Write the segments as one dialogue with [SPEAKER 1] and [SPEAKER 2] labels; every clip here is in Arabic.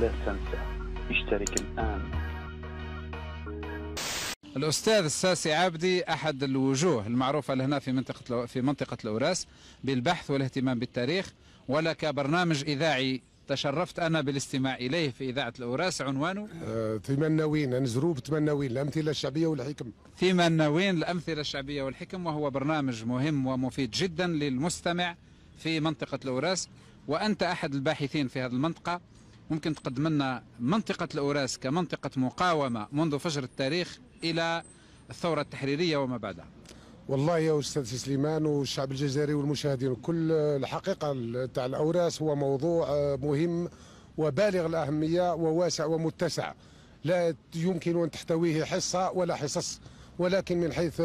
[SPEAKER 1] لا تنسى اشترك الآن
[SPEAKER 2] الأستاذ الساسي عابدي أحد الوجوه المعروفة لهنا في منطقة في منطقة الأوراس بالبحث والاهتمام بالتاريخ ولك برنامج إذاعي تشرفت أنا بالاستماع إليه في إذاعة الأوراس عنوانه
[SPEAKER 1] أه مناوين نزرو مناوين الأمثلة الشعبية والحكم
[SPEAKER 2] مناوين الأمثلة الشعبية والحكم وهو برنامج مهم ومفيد جدا للمستمع في منطقة الأوراس وأنت أحد الباحثين في هذه المنطقة ممكن تقدم لنا منطقة الأوراس كمنطقة مقاومة منذ فجر التاريخ إلى الثورة التحريرية وما بعدها
[SPEAKER 1] والله يا استاذ سليمان والشعب الجزائري والمشاهدين كل الحقيقه تاع الاوراس هو موضوع مهم وبالغ الاهميه وواسع ومتسع لا يمكن ان تحتويه حصه ولا حصص ولكن من حيث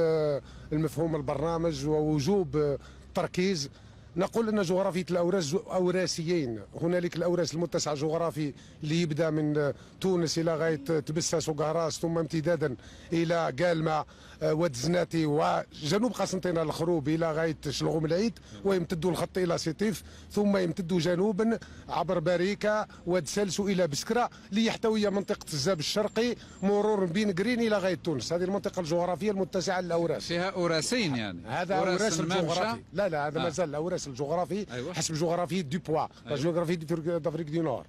[SPEAKER 1] المفهوم البرنامج ووجوب تركيز نقول أن جغرافية الأوراس أوراسيين هنالك الأوراس المتسع جغرافي اللي يبدأ من تونس إلى غاية تبساس وقهراس ثم امتدادا إلى قالمة آه، واد وجنوب قسنطينة الخروب إلى غاية شلغوم العيد ويمتد الخط إلى سيطيف ثم يمتد جنوبا عبر باريكا واد إلى بسكرة ليحتوي منطقة الزاب الشرقي مرور بين جرين إلى غاية تونس هذه المنطقة الجغرافية المتسعة للأوراس
[SPEAKER 2] فيها أوراسين يعني هذا أوراس, أوراس الجغرافي
[SPEAKER 1] لا لا هذا آه. مازال اوراس الفصل الجغرافي أيوة. حسب جغرافيه دو بوا أيوة. جغرافيه دافريك دي نور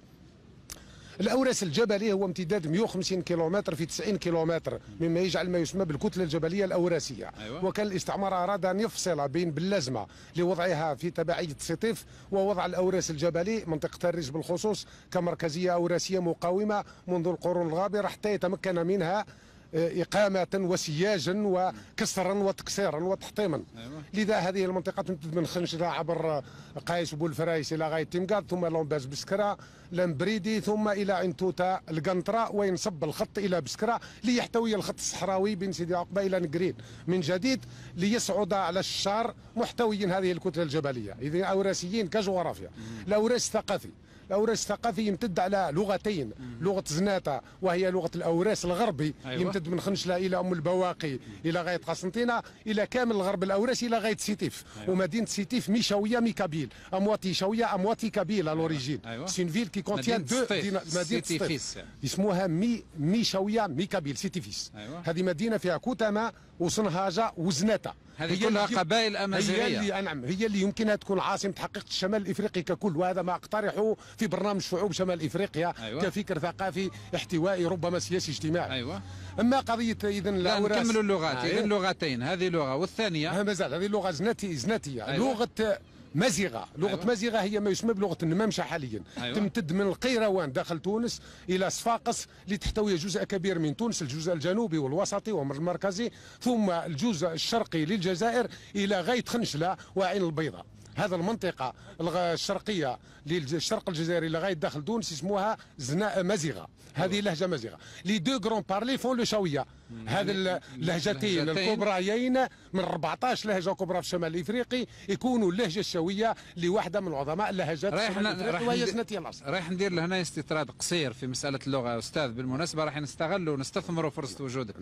[SPEAKER 1] الأوراس الجبلي هو امتداد 150 كيلومتر في 90 كيلومتر مما يجعل ما يسمى بالكتله الجبليه الاوراسيه أيوة. وكان الاستعمار اراد ان يفصل بين بلازمه لوضعها في تبعيه سطيف ووضع الأوراس الجبلي منطقه الريس بالخصوص كمركزيه اوراسيه مقاومه منذ القرون الغابره حتى يتمكن منها إقامة وسياجا وكسرا وتكسيرا وتحطيما أيوة. لذا هذه المنطقة تمتد من خنشرة عبر قايس بولفرايس إلى غاية تيمقاد ثم لومباز بسكرة لمبريدي ثم إلى عنتوتا القنطرة وينصب الخط إلى بسكرة ليحتوي الخط الصحراوي بين سيدي عقبة إلى نقرين من جديد ليصعد على الشار محتويا هذه الكتلة الجبلية إذا أوراسيين كجغرافيا الأوراس ثقافي اوراس ثقافي يمتد على لغتين لغة زناتة وهي لغة الأوراس الغربي أيوة. يمتد من خنشلة إلى أم البواقي إلى غاية قسنطينة إلى كامل الغرب الاوراسي إلى غاية سيتيف أيوة. ومدينة سيتيف ميشاوية ميكابيل أمواتي شاوية أمواتي كابيل لوريجين أيوة. سين فيل كي كونتيان دو مدينة سيتيفيس يسموها مي ميشاوية ميكابيل سيتيفيس أيوة. هذه مدينة فيها كوتاما وصنهاجة وزناتة هذه كلها قبائل أمازيغية هي اللي نعم هي اللي يمكنها تكون عاصمة حقيقة الشمال الإفريقي ككل وهذا ما أقترحه في برنامج شعوب شمال افريقيا أيوة. كفكر ثقافي احتوائي ربما سياسي اجتماعي أيوة. اما قضيه اذا الاوراس نكملوا اللغات آه. اذا
[SPEAKER 2] اللغتين هذه لغه والثانيه مازال هذه لغه زناتي
[SPEAKER 1] زناتيه أيوة. لغه مزيغه لغه أيوة. مزيغه هي ما يسمى بلغه النمامشه حاليا أيوة. تمتد من القيروان داخل تونس الى صفاقس لتحتوي جزء كبير من تونس الجزء الجنوبي والوسطي والمركزي ثم الجزء الشرقي للجزائر الى غايه خنشله وعين البيضاء هذا المنطقه الشرقيه للشرق الجزائري لغايه داخل تونس يسموها زنا مزيغه هذه أيوة. لهجه مزيغه لي دو كرون بارلي فون لو شويه هذه اللهجتين الكبريين من 14 لهجه كبرى في شمال افريقي يكونوا اللهجه الشويه لواحده من عظماء اللهجات رايح وهي الاصل
[SPEAKER 2] رايح ندير لهنا استطراد قصير في مساله اللغه يا استاذ بالمناسبه راح نستغل ونستثمر فرصه نعم. وجودك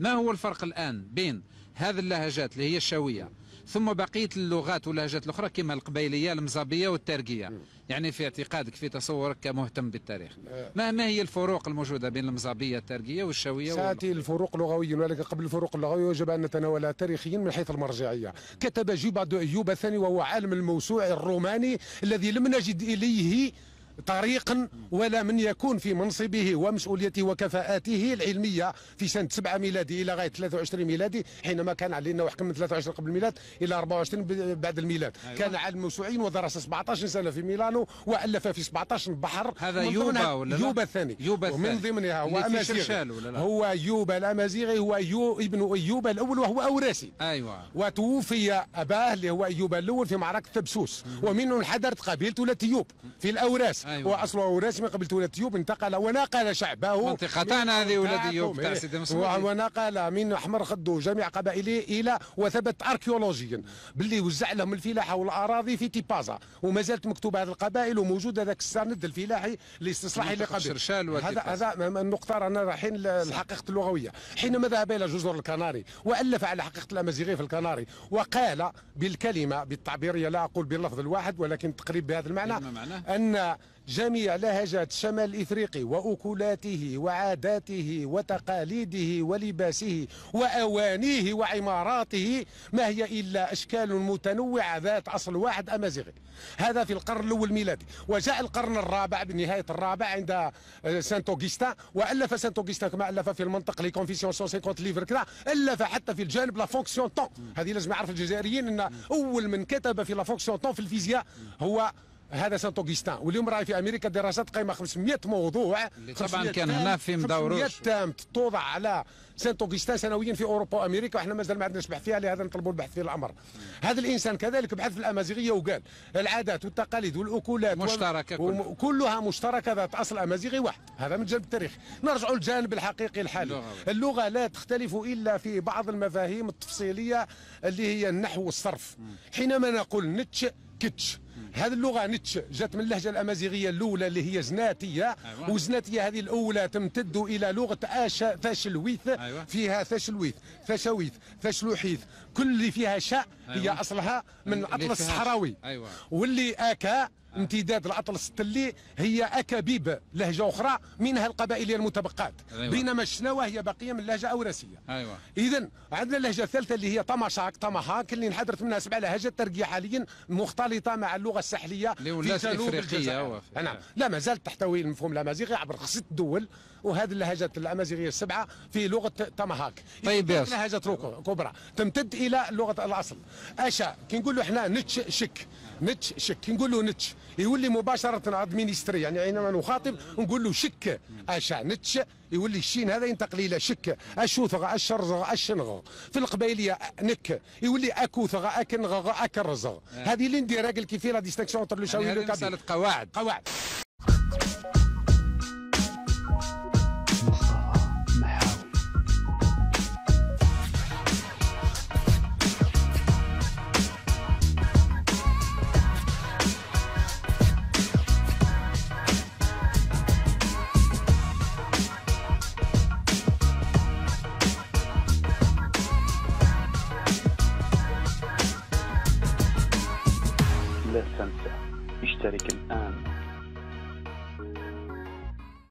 [SPEAKER 2] ما هو الفرق الان بين هذه اللهجات اللي هي الشويه ثم بقيه اللغات واللهجات الاخرى كما القبيليه المزابيه والترقيه يعني في اعتقادك في تصورك كمهتم بالتاريخ آه. ما ما هي الفروق الموجوده بين المزابيه الترقيه والشويه ساتي
[SPEAKER 1] الفروق اللغويه ولكن قبل الفروق اللغويه يجب ان نتناولها تاريخيا من حيث المرجعيه كتب جبعة ايوب الثاني وهو عالم الموسوعي الروماني الذي لم نجد اليه طريقا ولا من يكون في منصبه ومسؤوليته وكفاءاته العلميه في سنه 7 ميلادي الى غايه 23 ميلادي حينما كان علينا وحكم من 23 قبل الميلاد الى 24 بعد الميلاد أيوة. كان علم موسوعين ودرس 17 سنه في ميلانو والف في 17 بحر هذا يوبا ولا يوبا الثاني يوبا الثاني ومن ضمنها هو امازيغي هو يوبا الامازيغي هو يو ابن ايوب الاول وهو اوراسي ايوه وتوفي اباه اللي هو ايوب الاول في معركه تبسوس ومنه انحدرت قبيله ولا تيوب في الاوراس أيوة. واصله رسمي قبل تولدتيوب انتقل ونقل شعبه منطقتنا هذه ولاد ايوب تاع سيدي مسعود ونقل من احمر خدو جميع قبائله الى وثبت اركيولوجيا باللي وزع لهم الفلاحه والاراضي في تيبازا وما زالت مكتوبه هذه القبائل وموجود هذاك السند الفلاحي الاستصلاحي اللي قبل هذا هذا النقطه رانا رايحين الحقيقه اللغويه حينما ذهب الى جزر الكناري والف على حقيقه الامازيغيه في الكناري وقال بالكلمه بالتعبيريه لا اقول باللفظ الواحد ولكن تقريب بهذا المعنى ان جميع لهجات شمال إفريقي وأكلاته وعاداته وتقاليده ولباسه وأوانيه وعماراته ما هي إلا أشكال متنوعة ذات أصل واحد أمازيغي هذا في القرن الأول الميلادي وجاء القرن الرابع بنهاية الرابع عند آه، سانت جيستا وألف سانت جيستا كما ألف في المنطق لي كونفيسيون 150 ليفر كذا ألف حتى في الجانب لا فونكسيون طون هذه لازم يعرف الجزائريين أن أول من كتب في لا فونكسيون طون في الفيزياء هو هذا سانت اوغستان واليوم راهي في امريكا دراسات قايمه 500 موضوع طبعا كان هنا في مدوروش 500 تام توضع على سانت اوغستان سنويا في اوروبا وامريكا وحنا مازال ما عندناش بحث فيها لهذا نطلبوا البحث في الامر هذا الانسان كذلك بحث في الامازيغيه وقال العادات والتقاليد والاكلات مشتركه كلها, كلها مشتركه ذات اصل امازيغي واحد هذا من الجانب التاريخي نرجعوا للجانب الحقيقي الحالي اللغة. اللغه لا تختلف الا في بعض المفاهيم التفصيليه اللي هي النحو والصرف حينما نقول نتش كتش هذه اللغه نتش جات من اللهجه الامازيغيه الاولى اللي هي زناتيه أيوة. وزناتيه هذه الاولى تمتد الى لغه اشا فاشلويث أيوة. فيها فاشلويث فاشويث فاشلوحيث كل اللي فيها شاء أيوة. هي اصلها من الاطلس الصحراوي أيوة. واللي اكا امتداد الاطلس الستلي هي اكابيب لهجه اخرى منها القبائليه المتبقات أيوة. بينما الشناوه هي باقيه من لهجه اوراسيه ايوه اذا عندنا اللهجه الثالثه اللي هي طمشاك طمحاك اللي انحدرت منها سبع لهجات ترقيه حاليا مختلطه مع اللغه الساحليه اللي جنوب افريقيه أيوة. نعم لا ما زالت تحتوي المفهوم الامازيغي عبر ست دول وهذه اللهجات الامازيغيه السبعه في لغه طمحاك طيب ياس لهجه كبرى تمتد الى لغه الاصل اشا كي نقولوا احنا نتش شك كي نقولوا نتش يولي مباشره ادمينيستري مينيستري يعني حينما نخاطب نقول له شك نتش يولي الشين هذا ينتقل الى شك اشوثغ اشرزغ اشنغ في القبيليه نك يولي اكوثغ اكنغغ اكرزغ آه. هذه اللي ندير كيفي لا ديستنكسيون تر لو يعني شاوي يعني مساله
[SPEAKER 2] قواعد قواعد